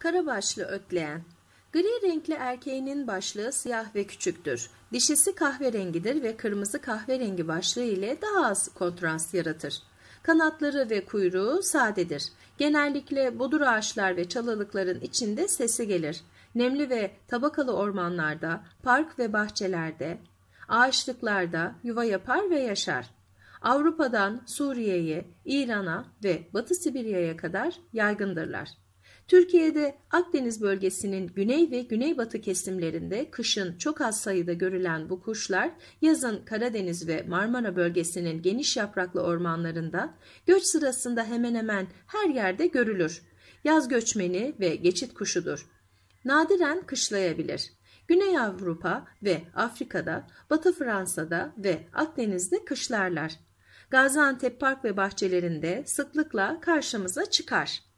Kara başlı ötleyen. Gri renkli erkeğinin başlığı siyah ve küçüktür. Dişisi kahverengidir ve kırmızı kahverengi başlığı ile daha az kontrast yaratır. Kanatları ve kuyruğu sadedir. Genellikle bodur ağaçlar ve çalılıkların içinde sesi gelir. Nemli ve tabakalı ormanlarda, park ve bahçelerde, ağaçlıklarda yuva yapar ve yaşar. Avrupa'dan Suriye'ye, İran'a ve Batı Sibirya'ya kadar yaygındırlar. Türkiye'de Akdeniz bölgesinin güney ve güneybatı kesimlerinde kışın çok az sayıda görülen bu kuşlar yazın Karadeniz ve Marmara bölgesinin geniş yapraklı ormanlarında göç sırasında hemen hemen her yerde görülür. Yaz göçmeni ve geçit kuşudur. Nadiren kışlayabilir. Güney Avrupa ve Afrika'da, Batı Fransa'da ve Akdeniz'de kışlarlar. Gaziantep park ve bahçelerinde sıklıkla karşımıza çıkar.